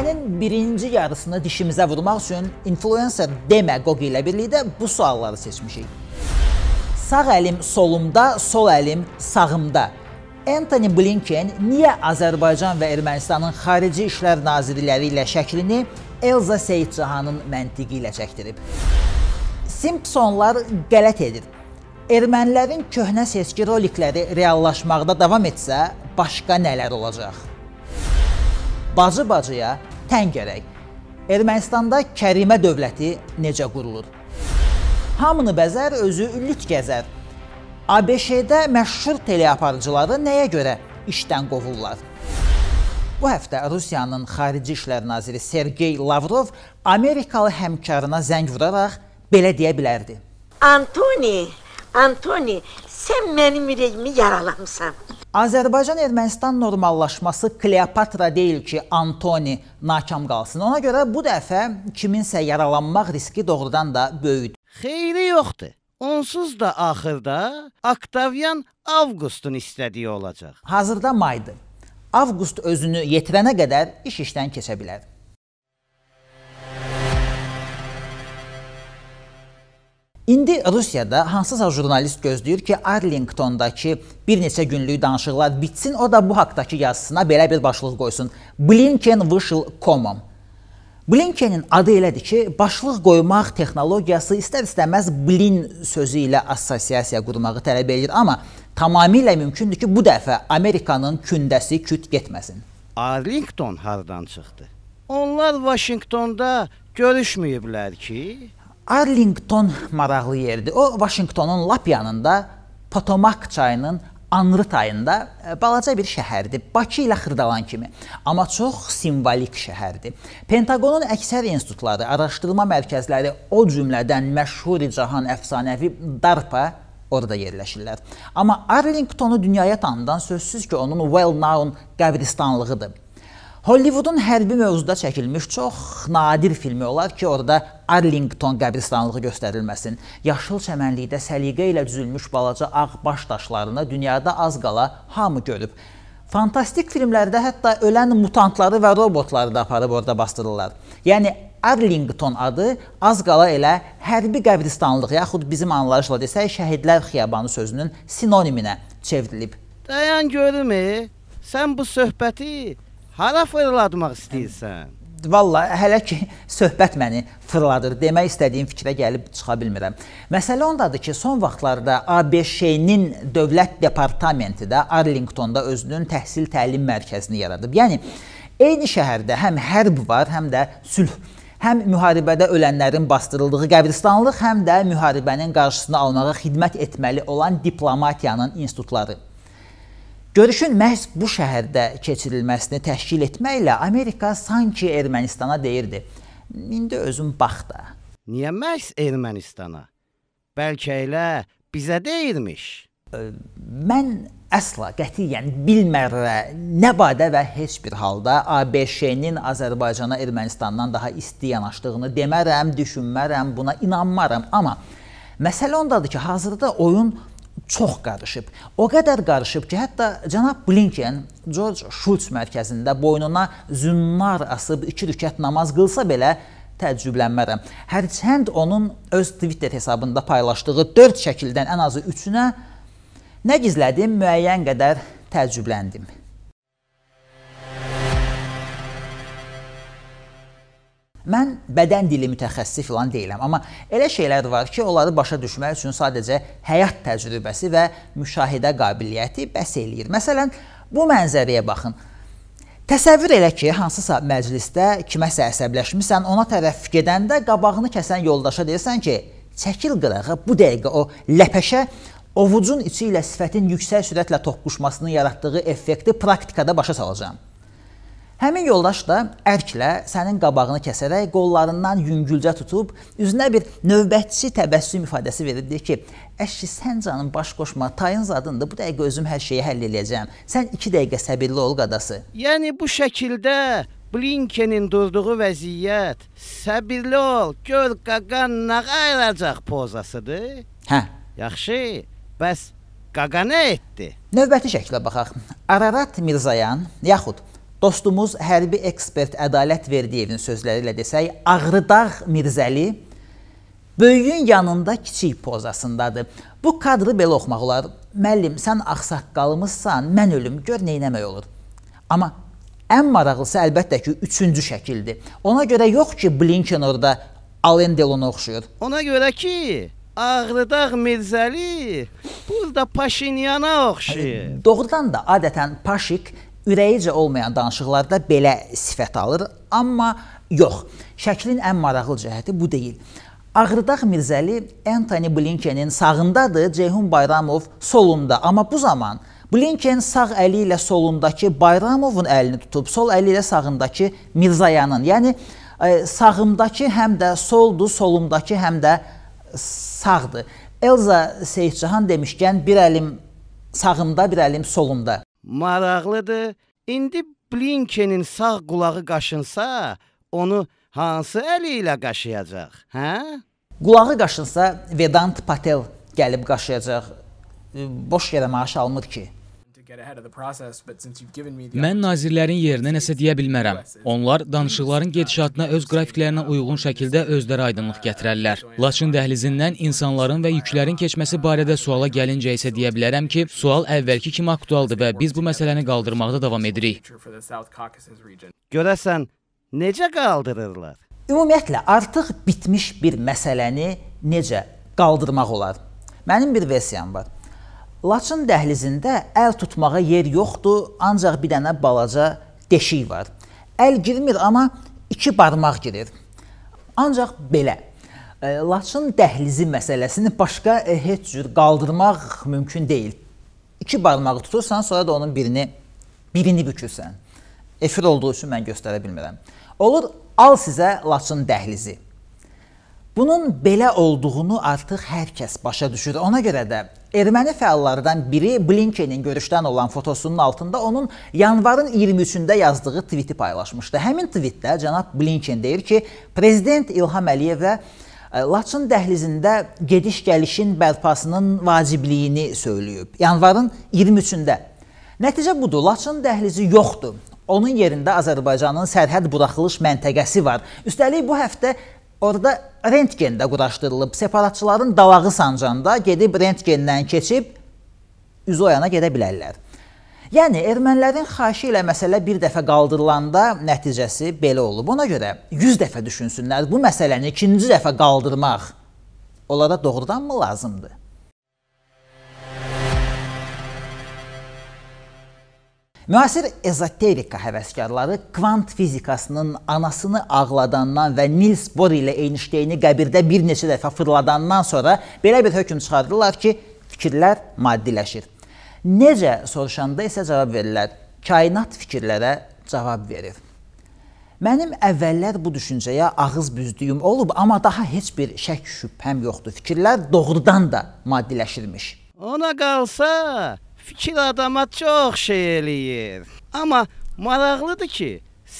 Həftənin birinci yarısını dişimizə vurmaq üçün influencer Demə Qoq ilə birlikdə bu sualları seçmişik. Sağ əlim solumda, sol əlim sağımda. Anthony Blinken niyə Azərbaycan və Ermənistanın xarici işlər nazirləri ilə şəklini Elza Seyidcahanın məntiqi ilə çəkdirib? Simpsonlar qələt edir. Ermənilərin köhnə seçki rolikləri reallaşmaqda davam etsə, başqa nələr olacaq? Bacı-bacıya təng gərək. Ermənistanda Kərimə dövləti necə qurulur? Hamını bəzər, özü üllüt gəzər. ABŞ-də məşhur teleaparıcıları nəyə görə işdən qovurlar? Bu həftə Rusiyanın xarici işlər naziri Sergey Lavrov Amerikalı həmkarına zəng vuraraq belə deyə bilərdi. Antoni, Antoni, sən mənim ürəyimi yaralamısan. Azərbaycan-Ermənistan normallaşması Kleopatra deyil ki, Antoni nakam qalsın. Ona görə bu dəfə kiminsə yaralanmaq riski doğrudan da böyüdür. Xeyri yoxdur. Onsuz da axırda Oktavian Avqustun istədiyi olacaq. Hazırda maydır. Avqust özünü yetirənə qədər iş işdən keçə bilər. İndi Rusiyada hansısa jurnalist gözləyir ki, Arlingtondakı bir neçə günlük danışıqlar bitsin, o da bu haqqdakı yazısına belə bir başlıq qoysun. Blinken vышел komom. Blinkenin adı elədir ki, başlıq qoymaq texnologiyası istər-istəməz blin sözü ilə assosiasiya qurmağı tələb edir, amma tamamilə mümkündür ki, bu dəfə Amerikanın kündəsi küt getməsin. Arlington hardan çıxdı? Onlar Vaşinqtonda görüşməyiblər ki? Arlington maraqlı yerdir. O Vaşinqtonun lap yanında Potomak çayının Anrı tayında e, balaca bir şəhərdir. Bakı ilə Xırdalan kimi, amma çox simvolik şəhərdir. Pentagonun əksər institutları, araşdırma mərkəzləri, o cümlədən məşhur cahan əfsanəvi DARPA orada yerləşirlər. Amma Arlingtonu dünyaya tanıdan sözsüz ki, onun well-known qəbristanlığıdır. Hollywoodun hərbi mövzuda çəkilmiş çox nadir filmi olar ki, orada Arlington qəbristanlığı göstərilməsin. Yaşıl çəmənlikdə səliqə ilə düzülmüş balaca ağ baş daşlarını dünyada az qala hamı görüb. Fantastik filmlərdə hətta ölən mutantları və robotları da aparıb orada bastırırlar. Yəni Arlington adı az qala elə hərbi qəbristanlıq yaxud bizim anlayışla desək şəhidlər xiyabanı sözünün sinoniminə çevrilib. Dayan görüm, e, sən bu söhbəti Hara fırlatmaq istəyirsən? Valla, hələ ki, söhbət məni fırladır. Demək istədiyim fikrə gəlib çıxa bilmirəm. Məsələ ondadır ki, son vaxtlarda ABŞ-nin Dövlət Departamenti də Arlingtonda özünün təhsil təlim mərkəzini yaradıb. Yəni, eyni şəhərdə həm hərb var, həm də sülh həm müharibədə ölənlərin bastırıldığı qəbristanlıq, həm də müharibənin qarşısını almağa xidmət etməli olan diplomatiyanın institutları Görüşün məhz bu şəhərdə keçirilməsini təşkil etməklə Amerika sanki Ermənistana deyirdi: "İndi özün bax da." Niyə məhz Ermənistana? Bəlkə elə bizə deyirmiş. Mən əsla qətiyyən bilmərrə, nə badə və heç bir halda ABŞ-nin Azərbaycana Ermənistandan daha isti yanaşdığını demərəm, düşünmərəm, buna inanmaram, amma Məsələ ondadır ki, hazırda oyun çox qarışıb. O qədər qarışıb ki, hətta cənab Blinken George Shultz mərkəzində boynuna zümmar asıb 2 rükət namaz qılsa belə təəccüblənmərəm. Hərçənd onun öz Twitter hesabında paylaşdığı 4 şəkildən ən azı 3-ünə nə gizlədim, müəyyən qədər təəccübləndim. Mən bədən dili mütəxəssisi filan deyiləm, amma elə şeylər var ki, onları başa düşmək üçün sadəcə həyat təcrübəsi və müşahidə qabiliyyəti bəs eləyir. Məsələn, bu mənzərəyə baxın. Təsəvvür elə ki, hansısa məclisdə kiməsə əsəbləşmisən, ona tərəf gedəndə qabağını kəsən yoldaşa deyirsən ki, çəkil qırağa, bu dəqiqə o ləpəşə ovucun içi ilə sifətin yüksək sürətlə toqquşmasının yaratdığı effekti praktikada başa salacağam. Həmin yoldaş da ərklə sənin qabağını kəsərək qollarından yüngülcə tutub üzünə bir növbətçi təbəssüm ifadəsi verib deyir ki, əşki sən canın baş qoşma, tayın zadındır. Bu dəqiqə özüm hər şeyi həll edəcəm. Sən 2 dəqiqə səbirli ol qadası. Yəni bu şəkildə Blinkenin durduğu vəziyyət səbirli ol, gör qaqan nə qayılacaq pozasıdır? Hə. Yaxşı. Bəs qaqa nə etdi? Növbəti şəklə baxaq. Ararat Mirzayan yaxud Dostumuz hərbi ekspert Ədalət Verdiyevin sözləri ilə desək, Ağrıdağ Mirzəli böyüyün yanında kiçik pozasındadır. Bu kadrı belə oxumaq olar. Müəllim, sən ağsaqqalımızsan, mən ölüm, gör nə etmək olur. Amma ən maraqlısı əlbəttə ki, üçüncü şəkildir. Ona görə yox ki, Blinken orada Allen Delona oxşuyur. Ona görə ki, Ağrıdağ Mirzəli burada Paşinyana oxşuyur. Doğrudan da adətən Paşik ürəyincə olmayan danışıqlarda belə sifət alır, amma yox. Şəklin ən maraqlı cəhəti bu deyil. Ağrıdağ Mirzəli Anthony Blinkenin sağındadır, Ceyhun Bayramov solunda. Amma bu zaman Blinken sağ əli ilə solundakı Bayramovun əlini tutub, sol əli ilə sağındakı Mirzayanın. Yəni e, sağımdakı həm də soldur, solumdakı həm də sağdır. Elza Seyidcahan demişkən bir əlim sağımda, bir əlim solumda. Maraqlıdır. İndi Blinkenin sağ qulağı qaşınsa, onu hansı əli ilə qaşıyacaq? Hə? Qulağı qaşınsa, Vedant Patel gəlib qaşıyacaq. Boş yerə maaş almır ki. Mən nazirlərin yerinə nəsə deyə bilmərəm. Onlar danışıqların gedişatına öz qrafiklərinə uyğun şəkildə özləri aydınlıq gətirərlər. Laçın dəhlizindən insanların və yüklərin keçməsi barədə suala gəlincə isə deyə bilərəm ki, sual əvvəlki kimi aktualdır və biz bu məsələni qaldırmaqda davam edirik. Görəsən, necə qaldırırlar? Ümumiyyətlə, artıq bitmiş bir məsələni necə qaldırmaq olar? Mənim bir versiyam var. Laçın dəhlizində əl tutmağa yer yoxdur, ancaq bir dənə balaca deşik var. Əl girmir, amma iki barmaq girir. Ancaq belə. E, laçın dəhlizi məsələsini başqa e, heç cür qaldırmaq mümkün deyil. İki barmağı tutursan, sonra da onun birini birini bükürsən. Efir olduğu üçün mən göstərə bilmirəm. Olur, al sizə Laçın dəhlizi. Bunun belə olduğunu artıq hər kəs başa düşür. Ona görə də Erməni fəallardan biri Blinkenin görüşdən olan fotosunun altında onun yanvarın 23-də yazdığı tviti paylaşmışdı. Həmin tvitdə cənab Blinken deyir ki, prezident İlham Əliyevə e, Laçın dəhlizində gediş-gəlişin bərpasının vacibliyini söyləyib. Yanvarın 23-də. Nəticə budur, Laçın dəhlizi yoxdur. Onun yerində Azərbaycanın sərhəd buraxılış məntəqəsi var. Üstəlik bu həftə Orada rentgen də quraşdırılıb. Separatçıların dalağı sancanda gedib rentgendən keçib üzoyana gedə bilərlər. Yəni ermənilərin xahişi ilə məsələ bir dəfə qaldırılanda nəticəsi belə olub. Ona görə 100 dəfə düşünsünlər. Bu məsələni ikinci dəfə qaldırmaq onlara doğrudanmı lazımdır? Müasir ezoterika həvəskarları kvant fizikasının anasını ağladandan və Niels Bohr ilə Eynshteyni qəbirdə bir neçə dəfə fırladandan sonra belə bir hökm çıxardılar ki, fikirlər maddiləşir. Necə soruşanda isə cavab verirlər. Kainat fikirlərə cavab verir. Mənim əvvəllər bu düşüncəyə ağız büzdüyüm olub, amma daha heç bir şək şübhəm yoxdur. Fikirlər doğrudan da maddiləşirmiş. Ona qalsa, Fikir adama çox şey eləyir. Amma maraqlıdır ki,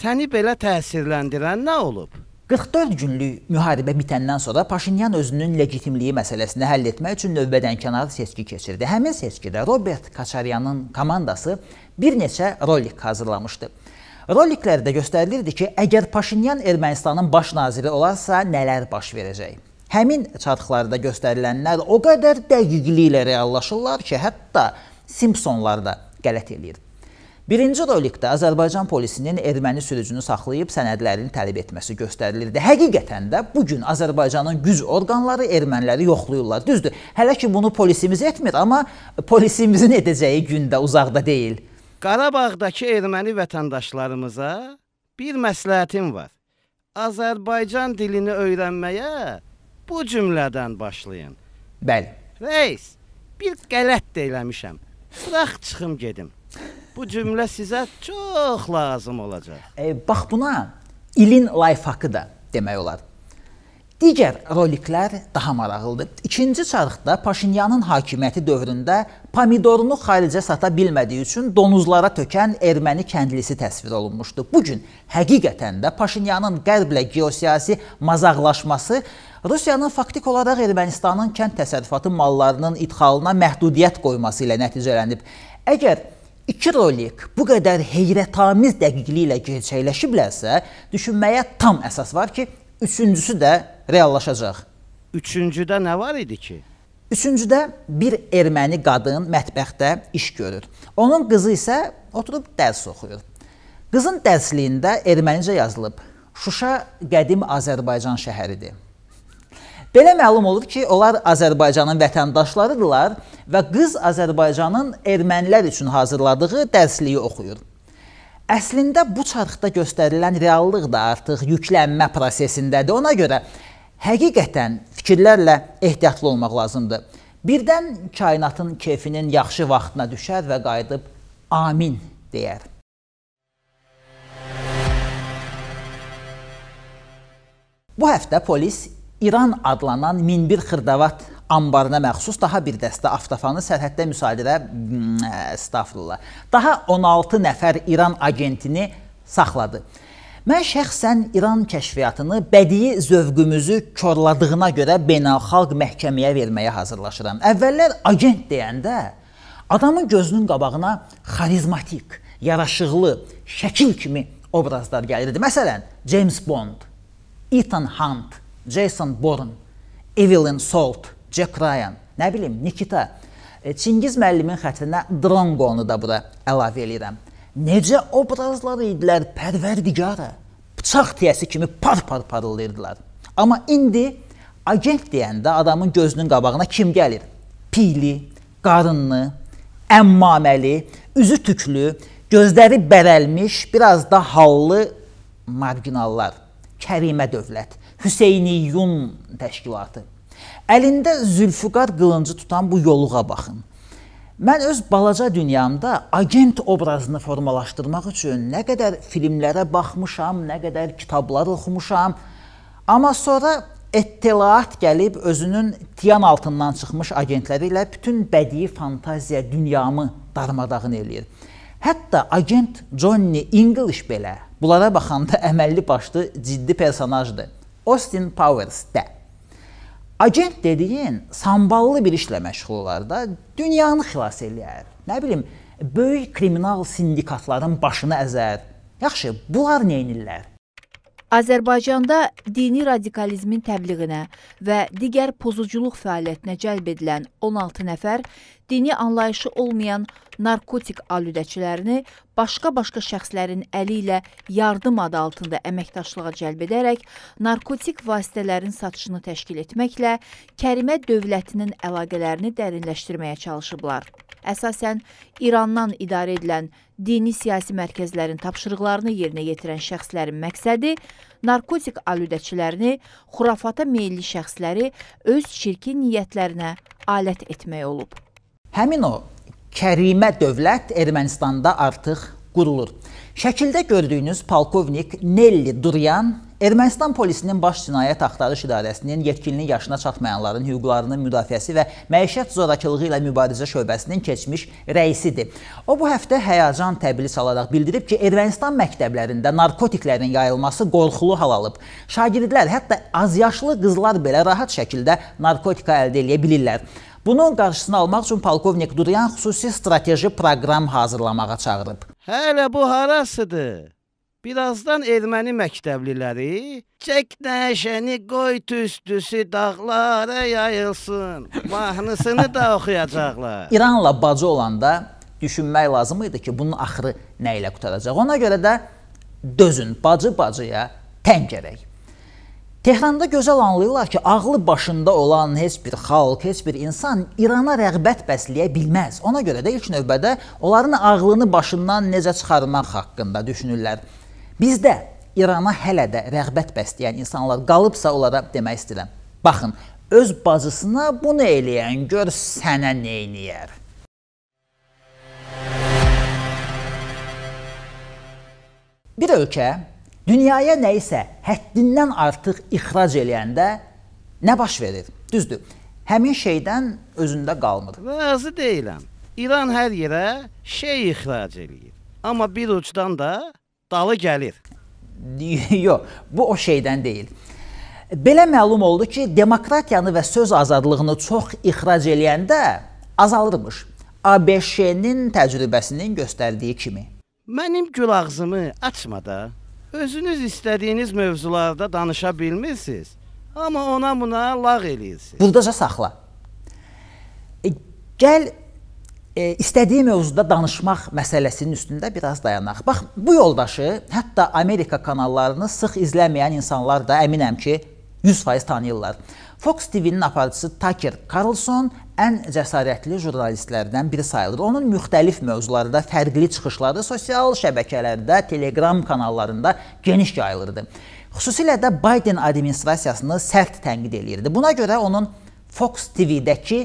səni belə təsirləndirən nə olub? 44 günlük müharibə bitəndən sonra Paşinyan özünün legitimliyi məsələsini həll etmək üçün növbədənkənar seçki keçirdi. Həmin seçkidə Robert Kaçaryanın komandası bir neçə rolik hazırlamışdı. Roliklərdə göstərilirdi ki, əgər Paşinyan Ermənistanın baş naziri olarsa, nələr baş verəcək. Həmin çarxlarda göstərilənlər o qədər dəqiqliklə reallaşırlar ki, hətta Simpsonlar da qələt eləyir. Birinci rolikdə Azərbaycan polisinin erməni sürücünü saxlayıb sənədlərini tələb etməsi göstərilirdi. Həqiqətən də bu gün Azərbaycanın güc orqanları erməniləri yoxlayırlar. Düzdür, hələ ki bunu polisimiz etmir, amma polisimizin edəcəyi gün də uzaqda deyil. Qarabağdakı erməni vətəndaşlarımıza bir məsləhətim var. Azərbaycan dilini öyrənməyə bu cümlədən başlayın. Bəli. Reis, bir qələt də eləmişəm. Bırax çıxım gedim. Bu cümlə sizə çox lazım olacaq. E, bax buna ilin layfhaqqı da demək olar. Digər roliklər daha maraqlıdır. İkinci çarxda Paşinyanın hakimiyyəti dövründə pomidorunu xaricə sata bilmədiyi üçün donuzlara tökən erməni kəndlisi təsvir olunmuşdu. Bu gün həqiqətən də Paşinyanın qərblə geosiyasi mazaqlaşması Rusiyanın faktik olaraq Ermənistanın kənd təsərrüfatı mallarının idxalına məhdudiyyət qoyması ilə nəticələnib. Əgər İki rolik bu qədər heyrətamiz dəqiqliklə gerçəkləşiblərsə, düşünməyə tam əsas var ki, Üçüncüsü də reallaşacaq. Üçüncüdə nə var idi ki? Üçüncüdə bir erməni qadın mətbəxdə iş görür. Onun qızı isə oturub dərs oxuyur. Qızın dərsliyində ermənicə yazılıb: Şuşa qədim Azərbaycan şəhəridir. Belə məlum olur ki, onlar Azərbaycanın vətəndaşlarıdırlar və qız Azərbaycanın ermənilər üçün hazırladığı dərsliyi oxuyur. Əslində bu çarxda göstərilən reallıq da artıq yüklənmə prosesindədir. Ona görə həqiqətən fikirlərlə ehtiyatlı olmaq lazımdır. Birdən kainatın keyfinin yaxşı vaxtına düşər və qayıdıb amin deyər. Bu həftə polis İran adlanan 1001 xırdavat anbarına məxsus daha bir dəstə avtofanı sərhəddə müsahibə mm, e, estağfurullah. Daha 16 nəfər İran agentini saxladı. Mən şəxsən İran kəşfiyyatını bədii zövqümüzü korladığına görə beynəlxalq məhkəməyə verməyə hazırlaşıram. Əvvəllər agent deyəndə adamın gözünün qabağına xarizmatik, yaraşıqlı, şəkil kimi obrazlar gəlirdi. Məsələn, James Bond, Ethan Hunt, Jason Bourne, Evelyn Salt, Jack Ryan, nə bilim Nikita, e, Çingiz müəllimin xətrinə Drongonu da bura əlavə eləyirəm. Necə obrazlar idilər pərvərdigarı. Bıçaq tiyəsi kimi par-par parıldayırdılar. Amma indi agent deyəndə adamın gözünün qabağına kim gəlir? Pili, qarınlı, əmmaməli, üzü tüklü, gözləri bərəlmiş, biraz da hallı marginallar. Kərimə dövlət, Hüseyni Yun təşkilatı. Əlində Zülfüqar qılıncı tutan bu yoluğa baxın. Mən öz balaca dünyamda agent obrazını formalaşdırmaq üçün nə qədər filmlərə baxmışam, nə qədər kitablar oxumuşam, amma sonra Ettilaat gəlib özünün tiyan altından çıxmış agentləri ilə bütün bədii fantaziya dünyamı darmadağın eləyir. Hətta agent Johnny English belə bunlara baxanda əməlli başlı ciddi personajdır. Austin Powers də Agent dediyin samballı bir işlə məşğul olar da, dünyanı xilas eləyər. Nə bilim, böyük kriminal sindikatların başını əzər. Yaxşı, bunlar nə edirlər? Azərbaycanda dini radikalizmin təbliğinə və digər pozuculuq fəaliyyətinə cəlb edilən 16 nəfər dini anlayışı olmayan narkotik alüdəçilərini başqa-başqa şəxslərin əli ilə yardım adı altında əməkdaşlığa cəlb edərək narkotik vasitələrin satışını təşkil etməklə Kərimə dövlətinin əlaqələrini dərinləşdirməyə çalışıblar. Əsasən İrandan idarə edilən dini siyasi mərkəzlərin tapşırıqlarını yerinə yetirən şəxslərin məqsədi narkotik alüdəçilərini, xurafata meylli şəxsləri öz çirkin niyyətlərinə alət etmək olub. Həmin o Kərimə dövlət Ermənistanda artıq qurulur. Şəkildə gördüyünüz polkovnik Nelli Duryan Ermənistan polisinin baş cinayət axtarış idarəsinin yetkinlik yaşına çatmayanların hüquqlarının müdafiəsi və məişət zorakılığı ilə mübarizə şöbəsinin keçmiş rəisidir. O bu həftə həyəcan təbliğ alaraq bildirib ki, Ermənistan məktəblərində narkotiklərin yayılması qorxulu hal alıb. Şagirdlər, hətta azyaşlı qızlar belə rahat şəkildə narkotika əldə edə bilirlər. Bunun qarşısını almaq üçün polkovnik Duryan xüsusi strateji proqram hazırlamağa çağırıb. Hələ bu harasıdır? Birazdan erməni məktəbliləri Çək nəşəni qoy tüstüsü dağlara yayılsın mahnısını da oxuyacaqlar. İranla bacı olanda düşünmək lazım idi ki, bunun axırı nə ilə qutaracaq. Ona görə də dözün, bacı-bacıya tən gərək. Tehranda gözəl anlayırlar ki, ağlı başında olan heç bir xalq, heç bir insan İrana rəğbət bəsləyə bilməz. Ona görə də ilk növbədə onların ağlını başından necə çıxarmaq haqqında düşünürlər. Bizdə İrana hələ də rəğbət bəsləyən insanlar qalıbsa onlara demək istəyirəm. Baxın, öz bacısına bunu eləyən gör sənə nə eləyər. Bir ölkə dünyaya nə isə həddindən artıq ixrac eləyəndə nə baş verir? Düzdür. Həmin şeydən özündə qalmır. Razı deyiləm. İran hər yerə şey ixrac eləyir. Amma bir ucdan da dalı gəlir. Yox, bu o şeydən deyil. Belə məlum oldu ki, demokratiyanı və söz azadlığını çox ixrac eləyəndə azalırmış. ABŞ-nin təcrübəsinin göstərdiyi kimi. Mənim gül ağzımı açma da. Özünüz istədiyiniz mövzularda danışa bilmirsiniz, amma ona buna lağ eləyirsiniz. Burdaca saxla. E, gəl e, istədiyi mövzuda danışmaq məsələsinin üstündə biraz dayanaq. Bax, bu yoldaşı hətta Amerika kanallarını sıx izləməyən insanlar da əminəm ki, 100% tanıyırlar. Fox TV-nin aparıcısı Tucker Carlson ən cəsarətli jurnalistlərdən biri sayılır. Onun müxtəlif mövzularda fərqli çıxışları sosial şəbəkələrdə, Telegram kanallarında geniş yayılırdı. Xüsusilə də Biden administrasiyasını sərt tənqid eləyirdi. Buna görə onun Fox TV-dəki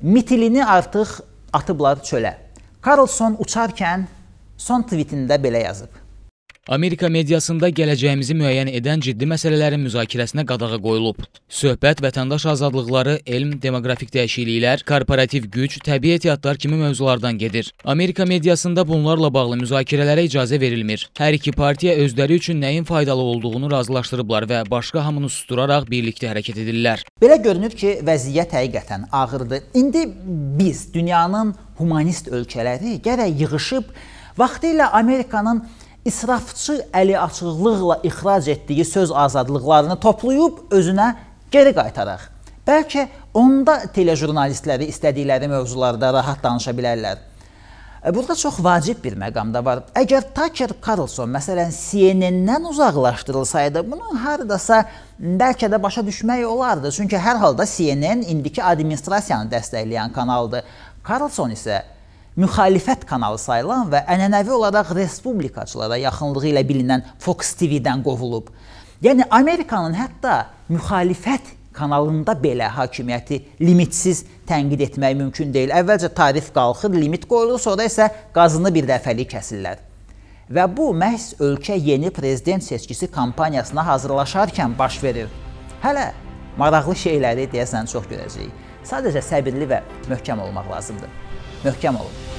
mitilini artıq atıblar çöle. Carlson uçarken son tweetinde belə yazıb. Amerika mediasında gələcəyimizi müəyyən edən ciddi məsələlərin müzakirəsinə qadağa qoyulub. Söhbət vətəndaş azadlıqları, elm, demoqrafik dəyişikliklər, korporativ güc, təbii ehtiyatlar kimi mövzulardan gedir. Amerika mediasında bunlarla bağlı müzakirələrə icazə verilmir. Hər iki partiya özləri üçün nəyin faydalı olduğunu razılaşdırıblar və başqa hamını susturaraq birlikdə hərəkət edirlər. Belə görünür ki, vəziyyət həqiqətən ağırdır. İndi biz dünyanın humanist ölkələri gərək yığılıb vaxtilə Amerikanın israfçı əli açıqlıqla ixrac etdiyi söz azadlıqlarını toplayıb özünə geri qaytaraq. Bəlkə onda telejurnalistləri istədikləri mövzularda rahat danışa bilərlər. E, burada çox vacib bir məqamda var. Əgər Tucker Carlson məsələn CNN-dən uzaqlaşdırılsaydı, bunu hardasa bəlkə də başa düşmək olardı. Çünki hər halda CNN indiki administrasiyanı dəstəkləyən kanaldır. Carlson isə müxalifət kanalı sayılan və ənənəvi olaraq respublikaçılara yaxınlığı ilə bilinən Fox TV-dən qovulub. Yəni Amerikanın hətta müxalifət kanalında belə hakimiyyəti limitsiz tənqid etmək mümkün deyil. Əvvəlcə tarif qalxır, limit qoyulur, sonra isə qazını bir dəfəlik kəsirlər. Və bu məhz ölkə yeni prezident seçkisi kampaniyasına hazırlaşarkən baş verir. Hələ maraqlı şeyləri deyəsən çox görəcəyik. Sadəcə səbirli və möhkəm olmaq lazımdır. Möhkəm